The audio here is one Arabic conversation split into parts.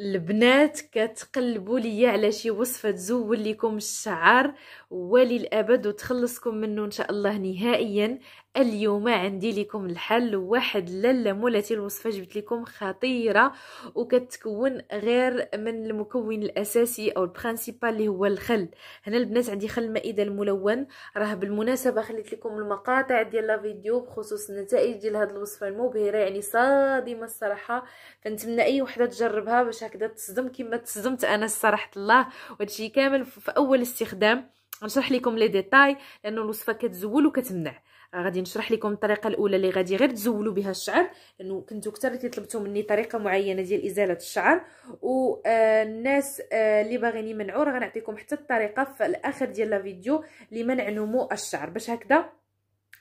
البنات كتقلبوا ليا على شي وصفه تزول لكم الشعر وللابد وتخلصكم منه ان شاء الله نهائيا اليوم عندي لكم الحل واحد لاله مولاتي الوصفه جبت لكم خطيره وكتكون غير من المكون الاساسي او البرينسيبال اللي هو الخل هنا البنات عندي خل مائده الملون راه بالمناسبه خليت لكم المقاطع ديال لا فيديو بخصوص النتائج ديال هذه الوصفه المبهره يعني صادمه الصراحه فنتمنى اي وحده تجربها باش هكذا تصدم كما تصدمت انا الصراحه الله وهادشي كامل في اول استخدام نشرح لكم لي ديتاي لانه الوصفه كتزول وكتمنع غادي نشرح لكم الطريقه الاولى اللي غادي غير تزولوا بها الشعر لانه كنتو كثر اللي طلبتوا مني طريقه معينه ديال ازاله الشعر والناس آه، آه، اللي باغيين يمنعوا راه غنعطيكم حتى الطريقه في الاخر ديال لا فيديو لمنع نمو الشعر باش هكذا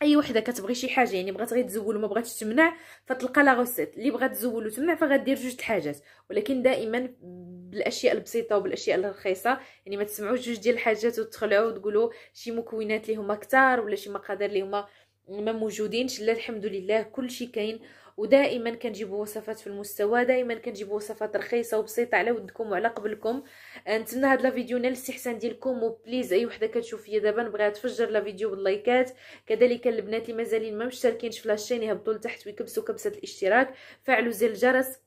اي وحده كتبغي شي حاجه يعني بغات غير تزول وما بغاتش تمنع فتلقى لا غوسيت اللي بغات تزول وتمنع فغدير جوج الحاجات ولكن دائما بالاشياء البسيطه وبالاشياء الرخيصه يعني ما تسمعوش جوج ديال الحاجات وتخلعوا وتقولوا شي مكونات اللي هما كثار ولا شي مقادير اللي هما ما موجودينش لا الحمد لله كل شيء كاين ودائما كنجيبوا وصفات في المستوى دائما كنجيبوا وصفات رخيصه وبسيطه على ودكم وعلى قبلكم آه، نتمنى هاد لا فيديو نال الاستحسان ديالكم وبليز اي وحده كتشوف فيا دابا نبغيها تفجر لا فيديو باللايكات كذلك البنات اللي مازالين ما مشتركينش في لاشين يهبطوا لتحت ويكبسوا كبسه الاشتراك فعلوا زر الجرس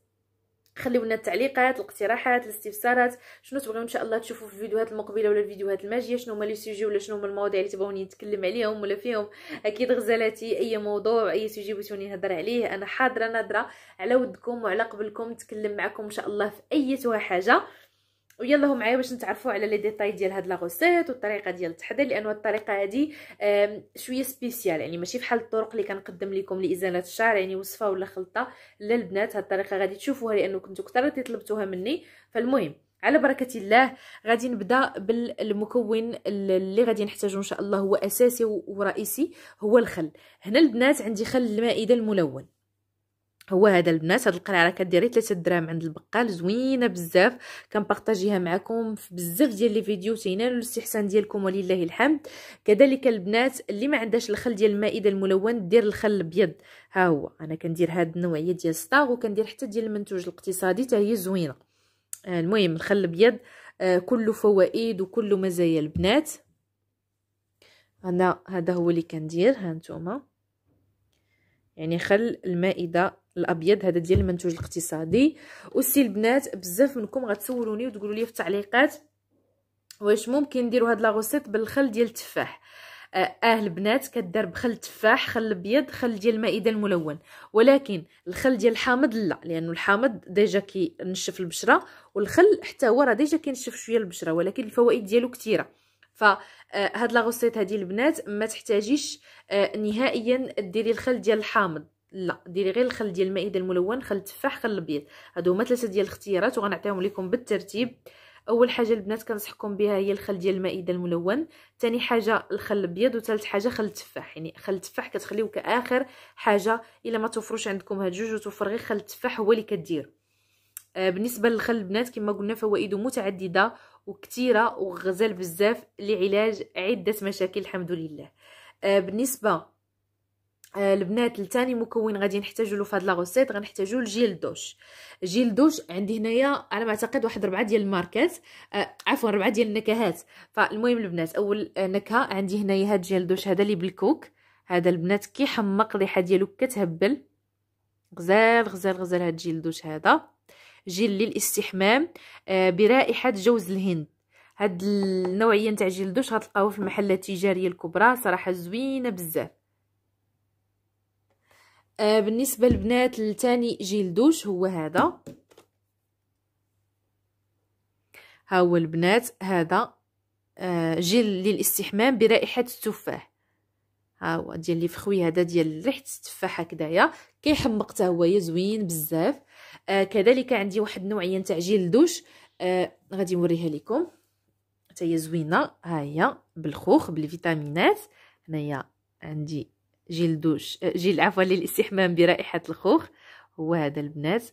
خليو لنا التعليقات الاقتراحات الاستفسارات شنو تبغيو ان شاء الله تشوفوا في الفيديوهات المقبله ولا الفيديوهات الماجيه شنو هما لي سوجي ولا شنو هما المواضيع اللي تبغوني نتكلم عليهم ولا فيهم اكيد غزالاتي اي موضوع اي سوجي بغيتوني نهضر عليه انا حاضره نادره على ودكم وعلى قبلكم نتكلم معكم ان شاء الله في اي حاجه ويلا معايا باش نتعرفوا على لي ديتاي ديال هاد لا غوسيت والطريقه ديال التحضير لانه الطريقه هادي شويه سبيسيال يعني ماشي بحال الطرق اللي كنقدم لكم لازاله الشعر يعني وصفه ولا خلطه للبنات هاد الطريقه غادي تشوفوها لانه كنتو كثر اللي طلبتوها مني فالمهم على بركه الله غادي نبدا بالمكون اللي غادي نحتاجه ان شاء الله هو اساسي ورئيسي هو الخل هنا البنات عندي خل المائده الملون هو هذا البنات هذه القرعه كديري 3 دراهم عند البقال زوينه بزاف كنبارطاجيها معكم في بزاف ديال لي فيديو تينال الاستحسان ديالكم ولله الحمد كذلك البنات اللي ما عندهاش الخل ديال المائده الملون دير الخل الابيض ها هو انا كندير هاد النوعيه ديال الصاغ وكندير حتى ديال المنتوج الاقتصادي حتى هي زوينه آه، المهم الخل الابيض آه، كله فوائد وكله مزايا البنات انا هذا هو اللي كندير ها يعني خل المائده الابيض هذا ديال المنتوج الاقتصادي وسي البنات بزاف منكم غتسولوني وتقولوا لي في التعليقات واش ممكن نديروا هاد لا بالخل ديال التفاح اه, آه، البنات كدار بخل التفاح خل ابيض خل ديال المائده الملون ولكن الخل ديال الحامض لا لانه الحامض ديجا كينشف البشره والخل حتى هو راه ديجا كينشف شويه البشره ولكن الفوائد ديالو كثيره فهاد آه، لاغوسيط هادي البنات ما تحتاجيش آه، نهائيا ديري الخل ديال الحامض لا ديري غير الخل ديال المائده الملون خل التفاح خل الابيض هادو هما ثلاثه ديال الاختيارات وغنعطيهم لكم بالترتيب اول حاجه البنات كنصحكم بها هي الخل ديال المائده الملون ثاني حاجه الخل الابيض وثالث حاجه خل التفاح يعني خل التفاح كتخليوه كاخر حاجه الا ما توفروش عندكم هاد جوج وتوفر غير خل التفاح هو اللي كدير آه بالنسبه للخل البنات كما قلنا فوائده متعدده وكثيره وغزال بزاف لعلاج عده مشاكل الحمد لله آه بالنسبه آه، البنات الثاني مكون غادي نحتاجوا له فهاد لا غوسيت غنحتاجوا الجيل دوش جيل دوش عندي هنايا على ما اعتقد واحد ربعه ديال الماركات آه عفوا ربعه ديال النكهات فالمهم البنات اول نكهه عندي هنايا هاد جيل دوش هذا اللي بالكوك هذا البنات كيحمق الريحه ديالو كتهبل غزال غزال غزال هاد جيل دوش هذا جيل للاستحمام آه برائحه جوز الهند هاد النوعيه نتاع جيل دوش غتلقاوه في المحلات التجاريه الكبرى صراحه زوينه بزاف آه بالنسبه لبنات الثاني جيل دوش هو هذا ها هو البنات هذا آه جيل للاستحمام برائحه التفاح ها هو ديال لي فخوي هذا ديال ريحه التفاح هكذايا كيحمق حتى هو زوين بزاف آه كذلك عندي واحد النوعيه نتاع جيل دوش آه غادي نوريها لكم حتى هي زوينه ها هي بالخوخ بالفيتامينات هنايا عندي جيل دوش جيل عفوا للاستحمام برائحه الخوخ هو هذا البنات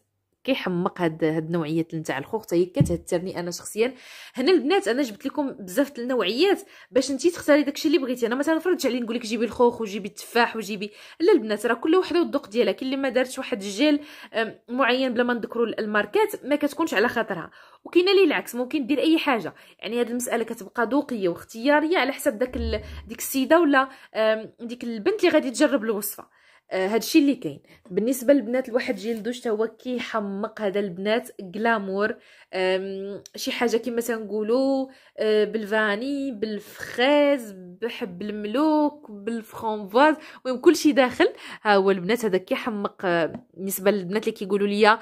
كيحمق هاد هاد النوعيات نتاع الخوخ حتى طيب، هي كتهترني انا شخصيا هنا البنات انا جبت لكم بزاف النوعيات باش انت تختاري داكشي اللي بغيتي انا مثلا فرضتش علي نقول لك جيبي الخوخ وجيبي التفاح وجيبي لا البنات راه كل وحده والذوق ديالها كاين اللي ما دارتش واحد الجيل معين بلا ما نذكروا الماركات ما كتكونش على خاطرها وكاينه اللي العكس ممكن دير اي حاجه يعني هاد المساله كتبقى ذوقيه واختياريه على حسب داك ديك السيده ولا ديك البنت اللي غادي تجرب الوصفه آه، هادشي اللي كاين بالنسبه للبنات الواحد جيل دوش حتى هو كيحمق هذا البنات غلامور شي حاجه كما تنقولوا آه، بالفاني بالفخاز بحب الملوك بالفرونفواز المهم كلشي داخل ها هو البنات هذا كيحمق آه، بالنسبه للبنات اللي كيقولوا لي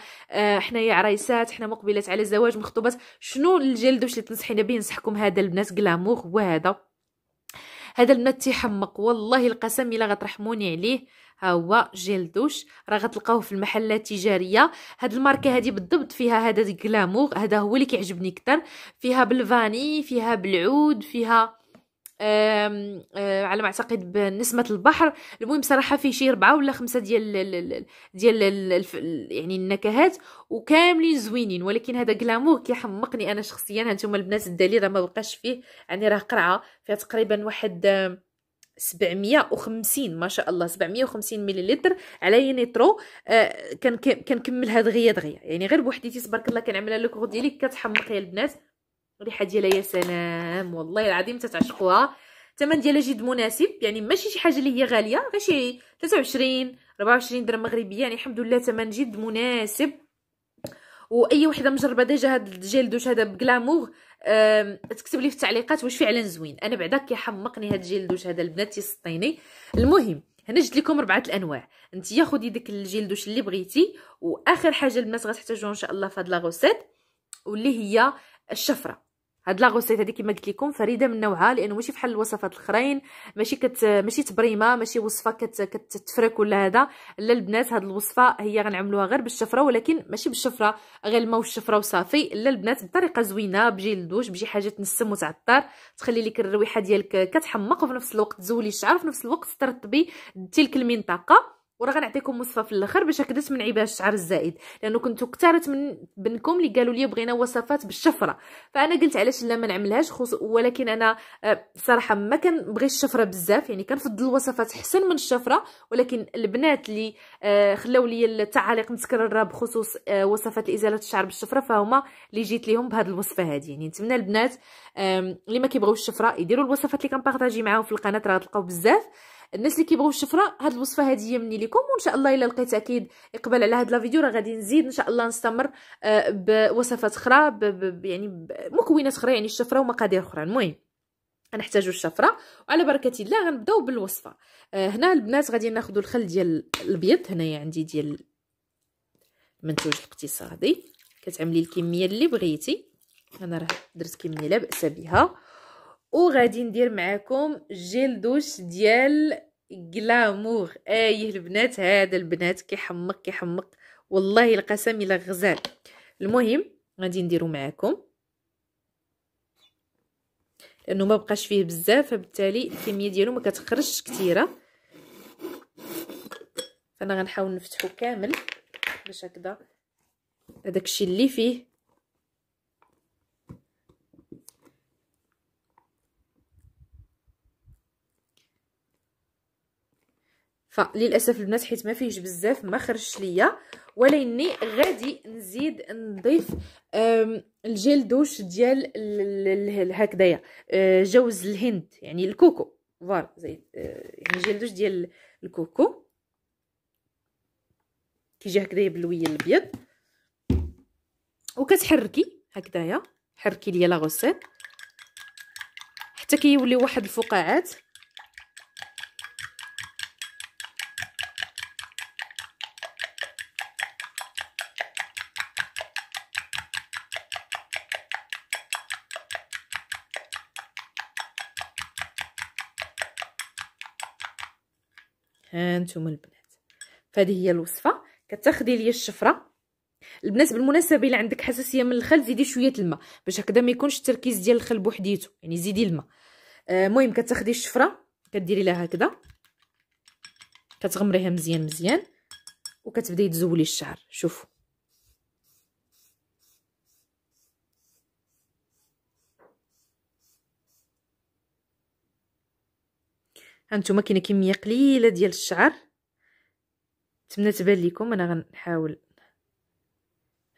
حنايا عرايسات حنا مقبلات على الزواج مخطوبات شنو الجيل دوش اللي تنصحينا به نصحكم هذا البنات غلامور هو هذا هذا الماء تيحمق والله القسم الا غترحموني عليه ها هو جيل دوش راه غتلقاوه في المحلات التجاريه هاد الماركه هادي بالضبط فيها هذا الكلاموغ هذا هو اللي كيعجبني كتر فيها بالفاني فيها بالعود فيها آه، على ما اعتقد بنسمه البحر المهم صراحه في شي ربعة ولا خمسة ديال ال ديال ال يعني النكهات وكاملين زوينين ولكن هذا كلامور كيحمقني انا شخصيا هانتوما البنات الدليل راه ما بقاش فيه يعني راه قرعه فيها تقريبا واحد 750 آه، ما شاء الله 750 مليلتر على ينيترو آه كنكمل هاد دغيا دغيا يعني غير بوحديتي تبارك الله كنعملها لوكوغ ديالي كتحمق يا البنات الريحه ديالها يا سلام والله العظيم تتعشقوها الثمن ديالها جد مناسب يعني ماشي شي حاجه اللي هي غاليه ماشي 23 24 درهم مغربيه يعني الحمد لله ثمن جد مناسب واي وحده مجربه ديجا هذا الجيل دوش هذا بكلامور تكتب لي في التعليقات واش فعلا زوين انا بعدا كيحمقني هذا الجيل دوش هذا البنات تيسطيني المهم هنا جبت لكم اربعه الانواع انت خدي داك الجيل دوش اللي بغيتي واخر حاجه البنات غتحتاجوها ان شاء الله في هاد لا غوسيت واللي هي الشفره هاد لا غوسيت هادي كما قلت لكم فريده من نوعها لانه ماشي بحال الوصفات الاخرين ماشي كت ماشي تبريمه ماشي وصفه كت... كتفرك ولا هذا لا البنات هاد الوصفه هي غنعملوها غير بالشفره ولكن ماشي بالشفره غير الماء والشفره وصافي لا البنات بطريقه زوينه بجي الدوش بجي حاجه تنسم وتعطر تخلي لك الرويحه ديالك كتحمق وفي نفس الوقت تزولي الشعر وفي نفس الوقت ترطبي تلك المنطقه وراه غنعطيكم وصفه في الاخر باش اكدس من عيبها الشعر الزائد لانه كنتو كثرت من بنكم اللي قالوا لي بغينا وصفات بالشفره فانا قلت علاش لا ما نعملهاش خص ولكن انا آه، صراحه ما كنبغيش الشفره بزاف يعني كنفضل الوصفات حسن من الشفره ولكن البنات اللي آه، خلاو لي التعاليق متكرره بخصوص آه، وصفات ازاله الشعر بالشفره فهما اللي جيت ليهم بهذه الوصفه هذه يعني نتمنى البنات اللي ما كيبغيوش الشفره يديروا الوصفات اللي كنبارطاجي معاهم في القناه راه تلقاو بزاف الناس اللي كيبغيو الشفره هاد الوصفه هذه هي مني لكم وان شاء الله الا لقيت اكيد اقبال على هاد لا فيديو راه غادي نزيد ان شاء الله نستمر آه، بوصفات اخرى يعني بمكونات اخرى يعني الشفره ومقادير اخرى المهم غنحتاجو الشفره وعلى بركه الله غنبداو بالوصفه آه هنا البنات غادي ناخذوا الخل ديال الابيض هنايا عندي ديال المنتوج الاقتصادي كتعملي الكميه اللي بغيتي انا راه درت كميه لا باس بها وغادي ندير معاكم جيل دوش ديال غلامور ايه البنات هذا البنات كيحمق كيحمق والله القسم الى غزال المهم غادي نديرو معاكم لانه ما بقاش فيه بزاف فبالتالي الكميه ديالو ما كتخرجش كثيره فانا غنحاول نفتحو كامل باش هكذا هذاك الشيء اللي فيه فللاسف البنات حيت ما فيهش بزاف ما خرجش ليا ولاني غادي نزيد نضيف الجيل دوش ديال هكذايا آه، جوز الهند يعني الكوكو فوالا زي آه، يعني جيل دوش ديال الكوكو كيجي هكذايا باللويه الابيض وكتحركي هكذايا حركي ليا لا حتى كيولي واحد الفقاعات هانتوما آه، البنات فهذه هي الوصفه كتاخدي ليا الشفره البنات بالمناسبه الا عندك حساسيه من الخل زيدي شويه الماء باش هكذا ما يكونش التركيز ديال الخل بوحديته يعني زيدي الماء آه، المهم آه كتاخدي الشفره كديري لها هكذا كتغمريها مزيان مزيان وكتبداي تزولي الشعر شوفوا هانتوما كاينه كميه قليله ديال الشعر نتمنى تبان لكم انا غنحاول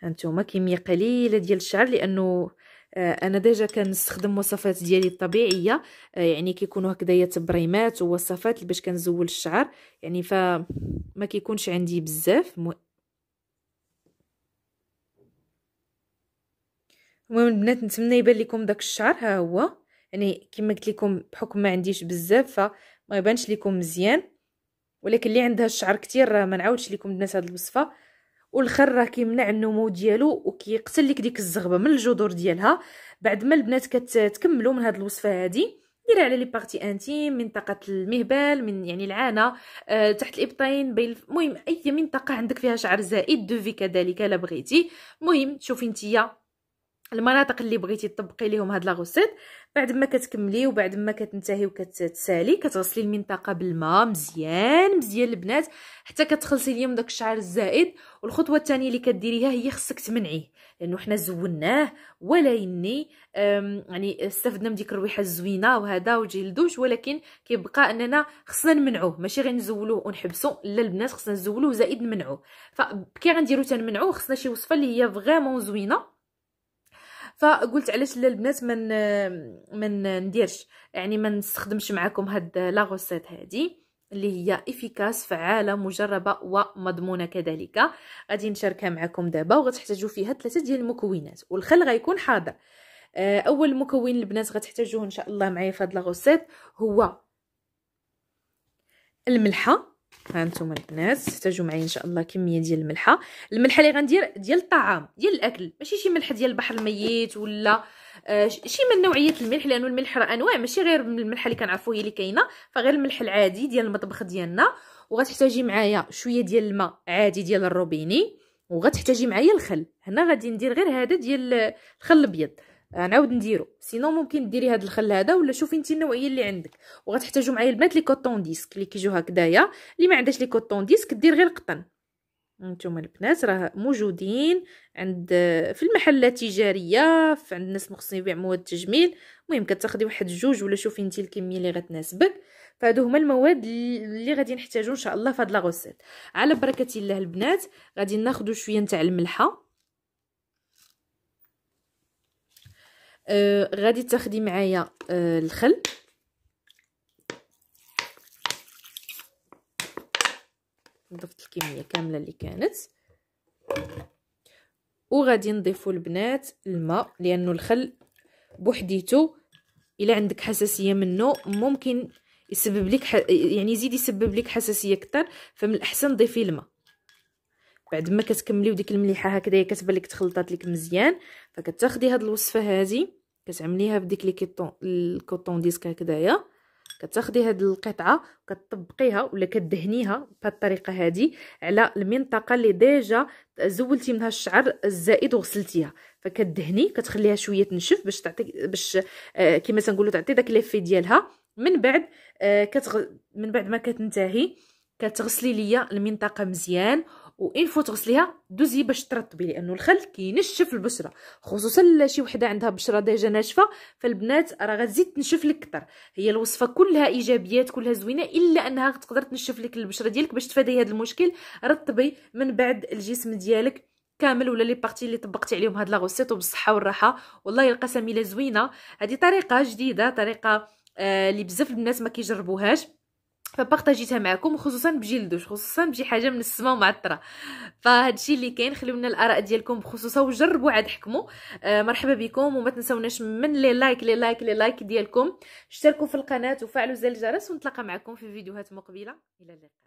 هانتوما كميه قليله ديال الشعر لانه آه، انا ديجا كنستخدم وصفات ديالي الطبيعيه آه، يعني كيكونوا هكذايا تبريمات ووصفات باش كنزول الشعر يعني فما كيكونش عندي بزاف مو... المهم البنات نتمنى يبان لكم داك الشعر ها هو يعني كما قلت لكم بحكم ما عنديش بزاف ما يبانش لكم مزيان ولكن اللي عندها الشعر كتير راه ما نعاودش لكم الناس هذه الوصفه والخر راه كيمنع النمو ديالو وكيقتل لك ديك الزغبه من الجذور ديالها بعد ما البنات كتكملوا من هذه الوصفه هذه ديرها على لي بارتي انتيم منطقه المهبل من يعني العانه آه تحت الابطين بين المهم اي منطقه عندك فيها شعر زائد دوفي كذلك لا بغيتي المهم شوفي نتيا المناطق اللي بغيتي تطبقي ليهم هاد لاغوسيت بعد ما كتكملي وبعد ما كتنتهي وكتسالي كتغسلي المنطقه بالماء مزيان مزيان البنات حتى كتخلصي اليوم داك الشعر الزائد والخطوه الثانيه اللي كديريها هي خصك تمنعيه لانه حنا زولناه ولا يني يعني استفدنا من ديك الريحه الزوينه وهذا وجلدوش الدوش ولكن كيبقى اننا خصنا نمنعوه ماشي غير نزولوه ونحبسو لا البنات خصنا نزولوه زائد نمنعوه فكي غنديرو تنمنعوه خصنا شي وصفه اللي هي فريمون زوينه فقلت علاش لا البنات من من نديرش يعني ما نستخدمش معكم هاد لا غوسيت هادي اللي هي افيكاس فعاله مجربه ومضمونه كذلك غادي نشاركها معكم دابا وغتحتاجوا فيها ثلاثه ديال المكونات والخل غيكون حاضر آه، اول مكون البنات غتحتاجوه ان شاء الله معايا في هاد لا هو الملحه هانتوما البنات تحتاجوا معايا ان شاء الله كميه ديال الملحه الملحه اللي غندير ديال الطعام ديال الاكل ماشي شي ملح ديال البحر الميت ولا آه شي من نوعيه الملح لانه الملح راه انواع ماشي غير الملحه اللي كنعرفوه هي اللي كاينه فغير الملح العادي ديال المطبخ ديالنا وغتحتاجي معايا شويه ديال الماء عادي ديال الروبيني وغتحتاجي معايا الخل هنا غادي ندير غير هذا ديال الخل الابيض غنعاود نديرو سينو ممكن ديري هاد الخل هذا ولا شوفي انت النوعيه اللي عندك وغتحتاجوا معايا البنات لي كوطون ديسك اللي كيجيو هكدايا اللي ما عندهاش لي كوطون ديسك دير غير قطن نتوما البنات راه موجودين عند في المحلات التجاريه في عند الناس مخصصين يبيع مواد التجميل المهم كتاخدي واحد جوج ولا شوفي انت الكميه اللي غتناسبك فهادو هما المواد اللي غادي نحتاجو ان شاء الله في هاد لا على بركه الله البنات غادي ناخذ شويه نتاع الملحه آه غادي تاخدي معايا آه الخل ضفت الكميه كامله اللي كانت وغادي نضيفوا البنات الماء لانه الخل بوحديته الا عندك حساسيه منه ممكن يسبب لك ح... يعني يزيد يسبب لك حساسيه اكثر فمن الاحسن ضيفي الماء بعد ما كتكملي وديك المليحه هكذا كتبان لك تخلطات لك مزيان فكتاخدي هاد الوصفه هذه كتعمليها بديك لي كيطون الكوطون ديسك هكذايا كتاخدي هاد القطعه كتطبقيها ولا كدهنيها بهاد الطريقه هادي على المنطقه اللي ديجا زولتي منها الشعر الزائد وغسلتيها فكدهني كتخليها شويه تنشف باش تعطي باش آه كما تنقولوا تعطي داك ليفي ديالها من بعد آه كتغ... من بعد ما كتنتهي كتغسلي ليا المنطقه مزيان وان فوا تغسليها دوزي باش ترطبي لانه الخل كينشف البشره خصوصا شي وحده عندها بشره ديجا ناشفه فالبنات راه غتزيد تنشف لك اكثر هي الوصفه كلها ايجابيات كلها زوينه الا انها تقدر تنشف لك البشره ديالك باش تفادي هذا المشكل رطبي من بعد الجسم ديالك كامل ولا لي بارتي اللي طبقتي عليهم هاد لا غوسيط وبالصحه والراحه والله القسميله زوينه هذه طريقه جديده طريقه آه، اللي آه بزاف البنات ما كيجربوهاش فبارطاجيتها معكم خصوصا بجلدوش خصوصا بشي حاجه من السماء ومعطره فهادشي اللي كاين خليو لنا الاراء ديالكم بخصوصها وجربوا عاد حكموا آه مرحبا بكم وما تنساوناش من لي لايك لي لايك لي لايك ديالكم اشتركوا في القناه وفعلوا زر الجرس ونتلاقى معكم في فيديوهات مقبله الى اللقاء